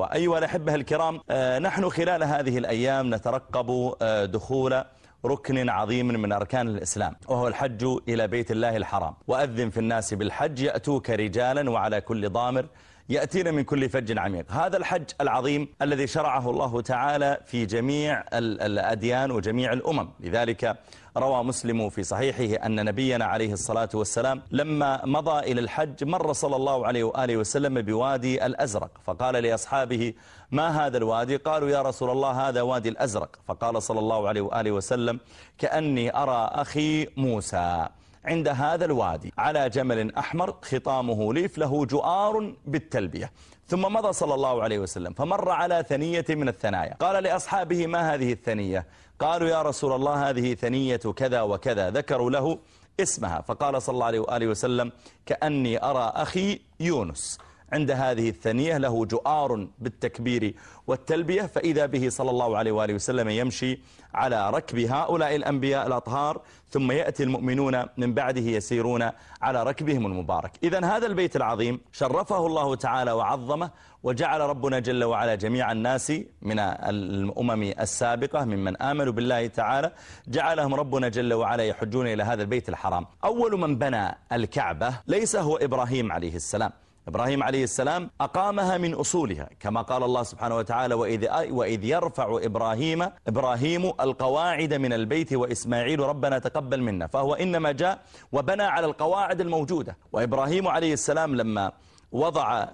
وأيها الأحبة الكرام آه، نحن خلال هذه الأيام نترقب آه، دخول ركن عظيم من أركان الإسلام وهو الحج إلى بيت الله الحرام وأذن في الناس بالحج يأتوك رجالا وعلى كل ضامر يأتينا من كل فج عميق هذا الحج العظيم الذي شرعه الله تعالى في جميع الأديان وجميع الأمم لذلك روى مسلم في صحيحه أن نبينا عليه الصلاة والسلام لما مضى إلى الحج مر صلى الله عليه وآله وسلم بوادي الأزرق فقال لأصحابه ما هذا الوادي قالوا يا رسول الله هذا وادي الأزرق فقال صلى الله عليه وآله وسلم كأني أرى أخي موسى عند هذا الوادي على جمل أحمر خطامه ليف له جؤار بالتلبية ثم مضى صلى الله عليه وسلم فمر على ثنية من الثنايا قال لأصحابه ما هذه الثنية قالوا يا رسول الله هذه ثنية كذا وكذا ذكروا له اسمها فقال صلى الله عليه وسلم كأني أرى أخي يونس عند هذه الثنية له جؤار بالتكبير والتلبية فإذا به صلى الله عليه وآله وسلم يمشي على ركب هؤلاء الأنبياء الأطهار ثم يأتي المؤمنون من بعده يسيرون على ركبهم المبارك إذا هذا البيت العظيم شرفه الله تعالى وعظمه وجعل ربنا جل وعلا جميع الناس من الأمم السابقة ممن آمنوا بالله تعالى جعلهم ربنا جل وعلا يحجون إلى هذا البيت الحرام أول من بنى الكعبة ليس هو إبراهيم عليه السلام إبراهيم عليه السلام أقامها من أصولها كما قال الله سبحانه وتعالى وإذ, وإذ يرفع إبراهيم إبراهيم القواعد من البيت وإسماعيل ربنا تقبل منا فهو إنما جاء وبنى على القواعد الموجودة وإبراهيم عليه السلام لما وضع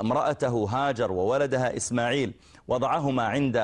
امرأته هاجر وولدها إسماعيل وضعهما عند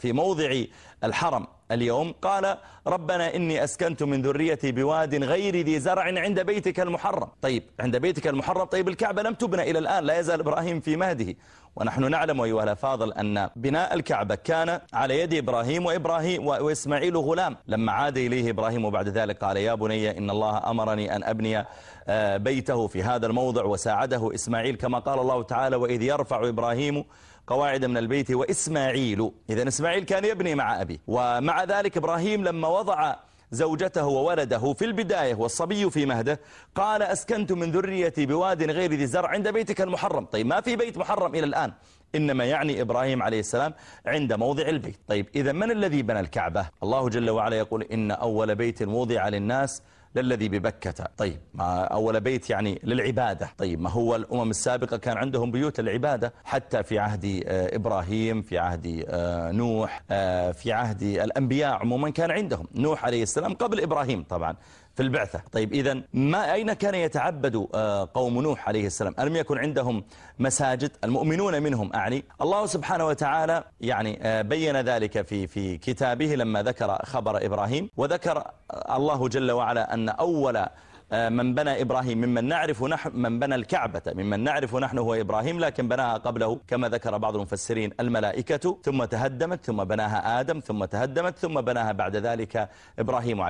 في موضع الحرم اليوم قال ربنا إني أسكنت من ذريتي بواد غير ذي زرع عند بيتك المحرم طيب عند بيتك المحرم طيب الكعبة لم تبنى إلى الآن لا يزال إبراهيم في مهده ونحن نعلم أيها الأفاضل أن بناء الكعبة كان على يد إبراهيم وإبراهيم وإسماعيل غلام لما عاد إليه إبراهيم وبعد ذلك قال يا بني إن الله أمرني أن أبني آه، بيته في هذا الموضع وساعده إسماعيل كما قال الله تعالى وإذ يرفع إبراهيم قواعد من البيت وإسماعيل إذا إسماعيل كان يبني مع أبي ومع ذلك إبراهيم لما وضع زوجته وولده في البداية والصبي في مهده قال أسكنت من ذريتي بواد غير ذي زرع عند بيتك المحرم طيب ما في بيت محرم إلى الآن إنما يعني إبراهيم عليه السلام عند موضع البيت طيب إذا من الذي بنى الكعبة الله جل وعلا يقول إن أول بيت وضع للناس للذي ببكة طيب ما أول بيت يعني للعبادة طيب ما هو الأمم السابقة كان عندهم بيوت للعبادة حتى في عهد آه، إبراهيم في عهد آه، نوح آه، في عهد الأنبياء عموما كان عندهم نوح عليه السلام قبل إبراهيم طبعا في البعثة طيب إذا ما أين كان يتعبد قوم نوح عليه السلام ألم يكن عندهم مساجد المؤمنون منهم أعني الله سبحانه وتعالى يعني بين ذلك في في كتابه لما ذكر خبر إبراهيم وذكر الله جل وعلا أن أول آه، من بنى إبراهيم ممن نعرف نحن من بنى الكعبة ممن نعرف نحن هو إبراهيم لكن بناها قبله كما ذكر بعض المفسرين الملائكة ثم تهدمت ثم بناها آدم ثم تهدمت ثم بناها بعد ذلك إبراهيم